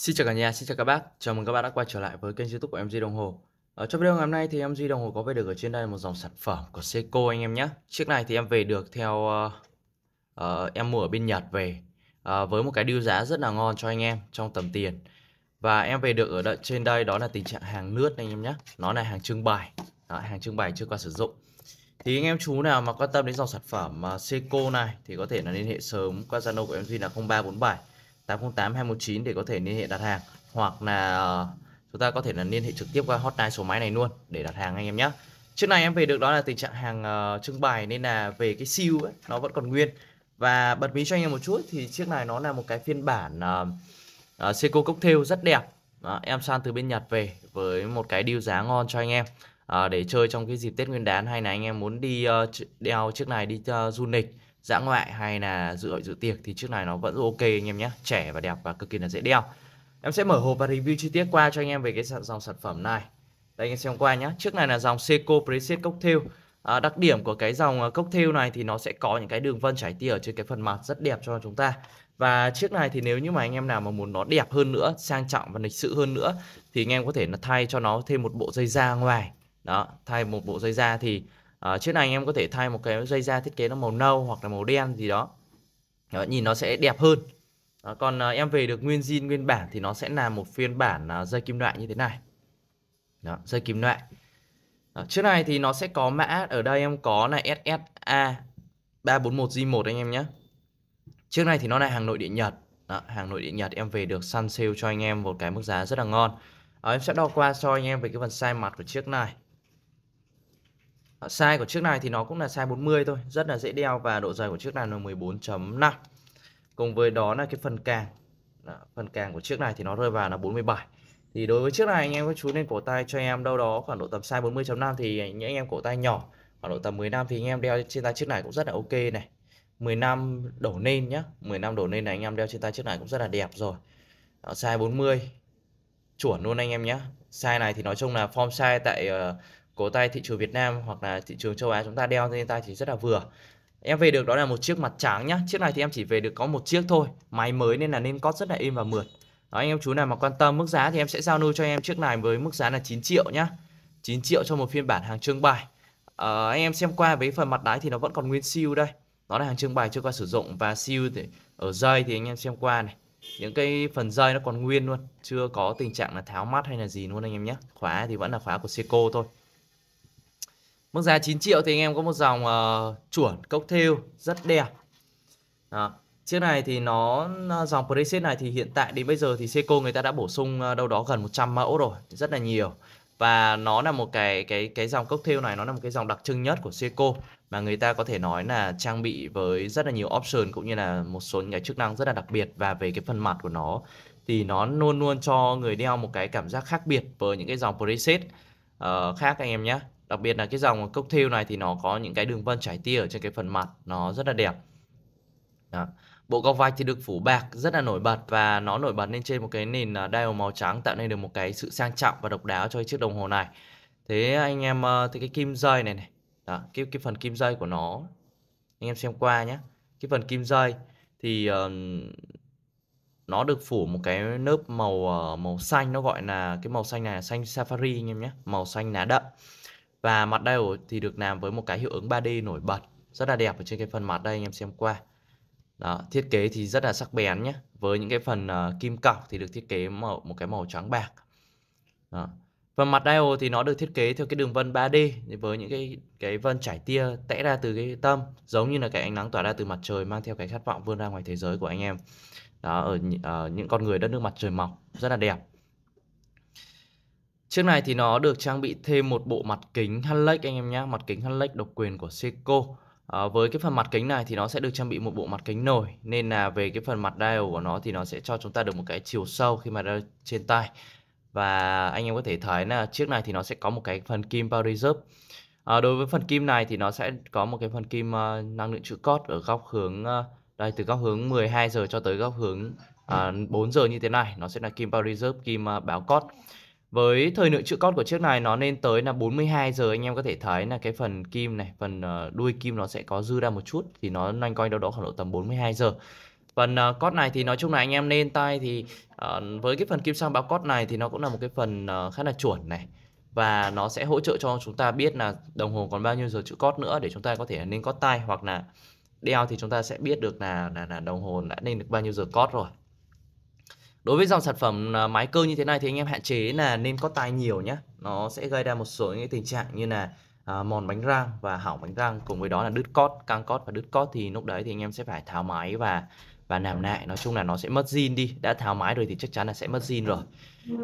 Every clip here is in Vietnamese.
Xin chào cả nhà, xin chào các bác. Chào mừng các bạn đã quay trở lại với kênh YouTube của em Duy Đồng Hồ. Ở trong video ngày hôm nay thì em Duy Đồng Hồ có về được ở trên đây một dòng sản phẩm của Seiko anh em nhé. Chiếc này thì em về được theo uh, uh, em mua ở bên Nhật về uh, với một cái deal giá rất là ngon cho anh em trong tầm tiền. Và em về được ở đợi trên đây đó là tình trạng hàng lướt anh em nhé. Nó là hàng trưng bày, đó, hàng trưng bày chưa qua sử dụng. Thì anh em chú nào mà quan tâm đến dòng sản phẩm uh, Seiko này thì có thể là liên hệ sớm qua Zalo của em Duy là 0347 808 219 để có thể liên hệ đặt hàng hoặc là ờ, chúng ta có thể là liên hệ trực tiếp qua hotline số máy này luôn để đặt hàng anh em nhé. Trước này em về được đó là tình trạng hàng uh, trưng bày nên là về cái siêu ấy nó vẫn còn nguyên. Và bật mí cho anh em một chút thì chiếc này nó là một cái phiên bản uh, uh, Seiko Cocktail rất đẹp. Uh, em sang từ bên Nhật về với một cái deal giá ngon cho anh em. Uh, để chơi trong cái dịp Tết Nguyên đán hay là anh em muốn đi uh, đeo chiếc này đi uh, du lịch dã ngoại hay là dự hội dự tiệc thì chiếc này nó vẫn ok anh em nhé trẻ và đẹp và cực kỳ là dễ đeo em sẽ mở hộp và review chi tiết qua cho anh em về cái dòng sản phẩm này đây anh em xem qua nhé chiếc này là dòng Seiko Preset Cocktail à, đặc điểm của cái dòng à, cocktail này thì nó sẽ có những cái đường vân trái tia ở trên cái phần mặt rất đẹp cho chúng ta và chiếc này thì nếu như mà anh em nào mà muốn nó đẹp hơn nữa sang trọng và lịch sự hơn nữa thì anh em có thể là thay cho nó thêm một bộ dây da ngoài đó thay một bộ dây da thì à, ờ, trước này anh em có thể thay một cái dây da thiết kế nó màu nâu hoặc là màu đen gì đó đó, nhìn nó sẽ đẹp hơn đó, còn à, em về được nguyên zin nguyên bản thì nó sẽ là một phiên bản à, dây kim loại như thế này đó, dây kim loại đó, trước này thì nó sẽ có mã ở đây em có là SSA 341G1 anh em nhé trước này thì nó là hàng nội địa Nhật đó, hàng nội địa Nhật em về được săn sale cho anh em một cái mức giá rất là ngon đó, em sẽ đo qua cho anh em về cái phần size mặt của chiếc này Ờ, size của chiếc này thì nó cũng là size 40 thôi rất là dễ đeo và độ dày của chiếc này là 14.5 cùng với đó là cái phần càng đó, phần càng của chiếc này thì nó rơi vào là 47 thì đối với chiếc này anh em có chú nên cổ tay cho em đâu đó khoảng độ tầm size 40.5 thì những anh em cổ tay nhỏ khoảng độ tầm 15 thì anh em đeo trên tay chiếc này cũng rất là ok này 15 đổ lên nhá 15 đổ lên này anh em đeo trên tay chiếc này cũng rất là đẹp rồi đó, size 40 chuẩn luôn anh em nhé size này thì nói chung là form size tại uh, cổ tay thị trường Việt Nam hoặc là thị trường châu Á chúng ta đeo trên tay thì rất là vừa em về được đó là một chiếc mặt trắng nhá chiếc này thì em chỉ về được có một chiếc thôi máy mới nên là nên có rất là im và mượt đó anh em chú nào mà quan tâm mức giá thì em sẽ giao lưu cho anh em chiếc này với mức giá là 9 triệu nhá 9 triệu cho một phiên bản hàng trưng bày à, anh em xem qua với phần mặt đáy thì nó vẫn còn nguyên siêu đây nó là hàng trưng bày chưa qua sử dụng và siêu thì ở dây thì anh em xem qua này những cái phần dây nó còn nguyên luôn chưa có tình trạng là tháo mắt hay là gì luôn anh em nhé khóa thì vẫn là khóa của Seiko thôi Mức giá 9 triệu thì anh em có một dòng uh, chuẩn cocktail rất đẹp. Đó. Chiếc này thì nó ờ, dòng preset này thì hiện tại đến bây giờ thì Seiko người ta đã bổ sung ờ, đâu đó gần 100 mẫu rồi, rất là nhiều. Và nó là một cái cái cái dòng cocktail này nó là một cái dòng đặc trưng nhất của Seiko mà người ta có thể nói là trang bị với rất là nhiều option cũng như là một số những cái chức năng rất là đặc biệt và về cái phần mặt của nó thì nó luôn luôn cho người đeo một cái cảm giác khác biệt với những cái dòng preset uh, khác anh em nhé đặc biệt là cái dòng cocktail này thì nó có những cái đường vân trải tia ở trên cái phần mặt nó rất là đẹp Đó. bộ góc vai thì được phủ bạc rất là nổi bật và nó nổi bật lên trên một cái nền à, dial màu trắng tạo nên được một cái sự sang trọng và độc đáo cho chiếc đồng hồ này thế anh em ờ, thì cái kim dây này này Đó. cái cái phần kim dây của nó anh em xem qua nhé cái phần kim dây thì uh, nó được phủ một cái lớp màu ờ, màu xanh nó gọi là cái màu xanh này là xanh safari anh em nhé màu xanh lá đậm và mặt đây thì được làm với một cái hiệu ứng 3D nổi bật Rất là đẹp ở trên cái phần mặt đây anh em xem qua đó, thiết kế thì rất là sắc bén nhé Với những cái phần uh, kim cọc thì được thiết kế màu, một cái màu trắng bạc Đó. Phần mặt dial thì nó được thiết kế theo cái đường vân 3D Với những cái cái vân trải tia tẽ ra từ cái tâm Giống như là cái ánh nắng tỏa ra từ mặt trời Mang theo cái khát vọng vươn ra ngoài thế giới của anh em Đó, ở, ở ờ, những con người đất nước mặt trời mọc Rất là đẹp Chiếc này thì nó được trang bị thêm một bộ mặt kính Hanlek anh em nhé, mặt kính Hanlek độc quyền của Seiko. À, với cái phần mặt kính này thì nó sẽ được trang bị một bộ mặt kính nổi nên là về cái phần mặt dial của nó thì nó sẽ cho chúng ta được một cái chiều sâu khi mà ra trên tay. Và anh em có thể thấy là chiếc này thì nó sẽ có một cái phần kim power reserve. À, đối với phần kim này thì nó sẽ có một cái phần kim uh, năng lượng chữ cốt ở góc hướng uh, đây từ góc hướng 12 giờ cho tới góc hướng uh, 4 giờ như thế này, nó sẽ là kim power reserve, kim uh, báo cốt với thời lượng chữ cót của chiếc này nó nên tới là 42 giờ anh em có thể thấy là cái phần kim này, phần ờ, đuôi kim nó sẽ có dư ra một chút thì nó loanh quanh đâu đó khoảng độ tầm 42 giờ. Phần uh, cót này thì nói chung là anh em nên tay thì ờ, với cái phần kim sang báo cót này thì nó cũng là một cái phần khá là chuẩn này và nó sẽ hỗ trợ cho chúng ta biết là đồng hồ còn bao nhiêu giờ chữ cót nữa để chúng ta có thể lên cót tay hoặc là đeo thì chúng ta sẽ biết được là là, là đồng hồ đã lên được bao nhiêu giờ cót rồi Đối với dòng sản phẩm à, máy cơ như thế này thì anh em hạn chế là nên có tai nhiều nhé. Nó sẽ gây ra một số những tình trạng như là à, mòn bánh răng và hỏng bánh răng cùng với đó là đứt cót, căng cót và đứt cót thì lúc đấy thì anh em sẽ phải tháo máy và và làm lại nói chung là nó sẽ mất zin đi đã tháo máy rồi thì chắc chắn là sẽ mất zin rồi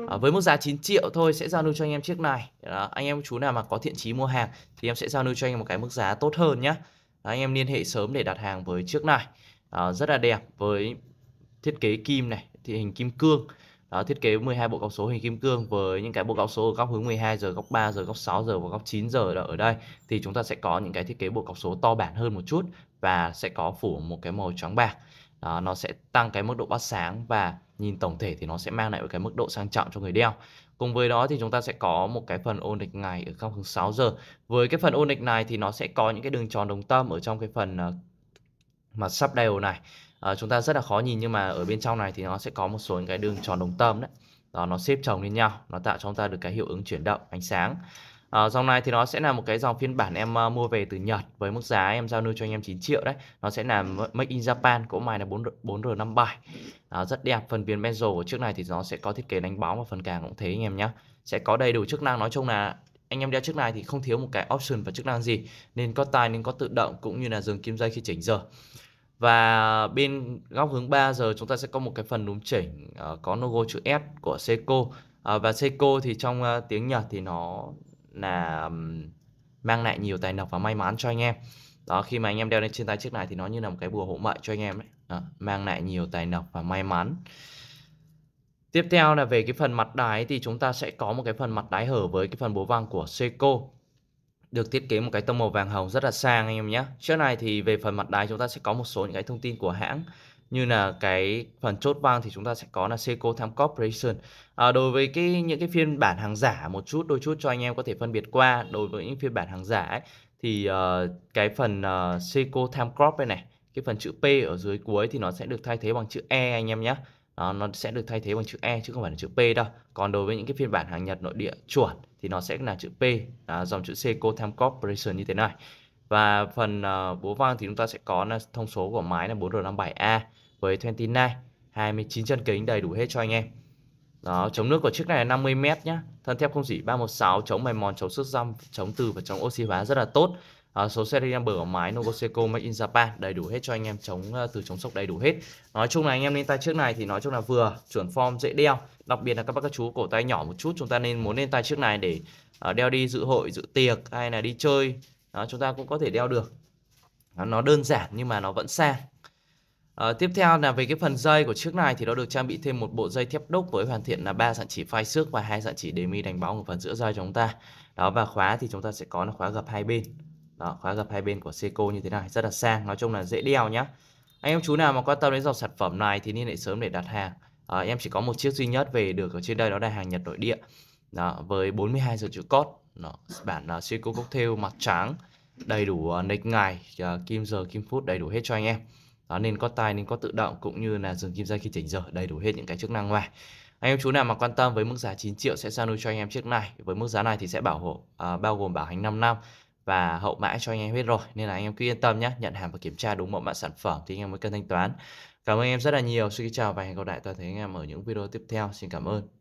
à, với mức giá 9 triệu thôi sẽ giao lưu cho anh em chiếc này đó, anh em chú nào mà có thiện chí mua hàng thì em sẽ giao lưu cho anh em một cái mức giá tốt hơn nhé đó, anh em liên hệ sớm để đặt hàng với chiếc này à, rất là đẹp với thiết kế kim này thì hình kim cương đó thiết kế 12 bộ góc số hình kim cương với những cái bộ góc số ở góc hướng 12 giờ, góc 3 giờ, góc 6 giờ và góc 9 giờ ở đây thì chúng ta sẽ có những cái thiết kế bộ góc số to bản hơn một chút và sẽ có phủ một cái màu trắng bạc. Đó, nó sẽ tăng cái mức độ bắt sáng và nhìn tổng thể thì nó sẽ mang lại một cái mức độ sang trọng cho người đeo. Cùng với đó thì chúng ta sẽ có một cái phần ôn lịch ngày ở góc hướng 6 giờ. Với cái phần ôn lịch này thì nó sẽ có những cái đường tròn đồng tâm ở trong cái phần ờ, mà sắp đều này Ờ, chúng ta rất là khó nhìn nhưng mà ở bên trong này thì nó sẽ có một số những cái đường tròn đồng tâm đấy đó nó xếp chồng lên nhau nó tạo cho chúng ta được cái hiệu ứng chuyển động ánh sáng À, dòng này thì nó sẽ là một cái dòng phiên bản em uh, mua về từ Nhật với mức giá em giao lưu cho anh em 9 triệu đấy. Nó sẽ là Make in Japan, cỗ mài là 4 r 57 À, rất đẹp, phần viền bezel của chiếc này thì nó sẽ có thiết kế đánh bóng và phần càng cũng thế anh em nhé. Sẽ có đầy đủ chức năng, nói chung là anh em đeo chiếc này thì không thiếu một cái option và chức năng gì. Nên có tai, nên có tự động cũng như là dừng kim dây khi chỉnh giờ. Và bên góc hướng 3 giờ chúng ta sẽ có một cái phần núm chỉnh uh, có logo chữ S của Seiko. Uh, và Seiko thì trong uh, tiếng Nhật thì nó là um, mang lại nhiều tài lộc và may mắn cho anh em. Đó khi mà anh em đeo lên trên tay chiếc này thì nó như là một cái bùa hộ mệnh cho anh em ấy. Đó, mang lại nhiều tài lộc và may mắn. Tiếp theo là về cái phần mặt đáy thì chúng ta sẽ có một cái phần mặt đáy hở với cái phần bố vang của Seiko được thiết kế một cái tông màu vàng hồng rất là sang anh em nhé. Trước này thì về phần mặt đáy chúng ta sẽ có một số những cái thông tin của hãng như là cái phần chốt vang thì chúng ta sẽ có là Seiko Tham Corporation. À, đối với cái những cái phiên bản hàng giả một chút đôi chút cho anh em có thể phân biệt qua đối với những phiên bản hàng giả ấy, thì uh, cái phần uh, Seiko Time Corp này này, cái phần chữ P ở dưới cuối thì nó sẽ được thay thế bằng chữ E anh em nhé đó, nó sẽ được thay thế bằng chữ E chứ không phải là chữ P đâu còn đối với những cái phiên bản hàng Nhật nội địa chuẩn thì nó sẽ là chữ P à, dòng chữ Seiko Time Corporation như thế này và phần uh, ờ, bố vang thì chúng ta sẽ có là thông số của máy là 4R57A với 29 29 chân kính đầy đủ hết cho anh em đó, chống nước của chiếc này là 50m nhá. Thân thép không dỉ 316, chống mài mòn, chống sức răm, chống từ và chống oxy hóa rất là tốt à, số seri number ở máy Nogoseco Made in Japan đầy đủ hết cho anh em chống ờ, từ chống sốc đầy đủ hết nói chung là anh em lên tay trước này thì nói chung là vừa chuẩn form dễ đeo đặc biệt là các bác các chú cổ tay nhỏ một chút chúng ta nên muốn lên tay trước này để uh, đeo đi dự hội dự tiệc hay là đi chơi đó, chúng ta cũng có thể đeo được đó, nó đơn giản nhưng mà nó vẫn sang À, tiếp theo là về cái phần dây của chiếc này thì nó được trang bị thêm một bộ dây thép đúc với hoàn thiện là ba dạng chỉ phai xước và hai dạng chỉ đề mi đánh bóng ở phần giữa dây chúng ta. Đó và khóa thì chúng ta sẽ có là khóa gập hai bên. Đó, khóa gập hai bên của Seiko như thế này, rất là sang, nói chung là dễ đeo nhá. Anh em chú nào mà quan tâm đến dòng sản phẩm này thì liên hệ sớm để đặt hàng. À, em chỉ có một chiếc duy nhất về được ở trên đây đó là hàng Nhật nội địa. Đó, với 42 giờ chữ cốt, bản uh, Seiko cocktail mặt trắng, đầy đủ uh, ờ, nick ngày, uh, kim giờ, kim phút đầy đủ hết cho anh em. Đó, nên có tai nên có tự động cũng như là dừng kim dây khi chỉnh giờ đầy đủ hết những cái chức năng ngoài anh em chú nào mà quan tâm với mức giá 9 triệu sẽ giao lưu cho anh em chiếc này với mức giá này thì sẽ bảo hộ à, bao gồm bảo hành 5 năm và hậu mãi cho anh em biết rồi nên là anh em cứ yên tâm nhé nhận hàng và kiểm tra đúng mẫu mã sản phẩm thì anh em mới cần thanh toán cảm ơn em rất là nhiều xin chào và hẹn gặp lại toàn thể anh em ở những video tiếp theo xin cảm ơn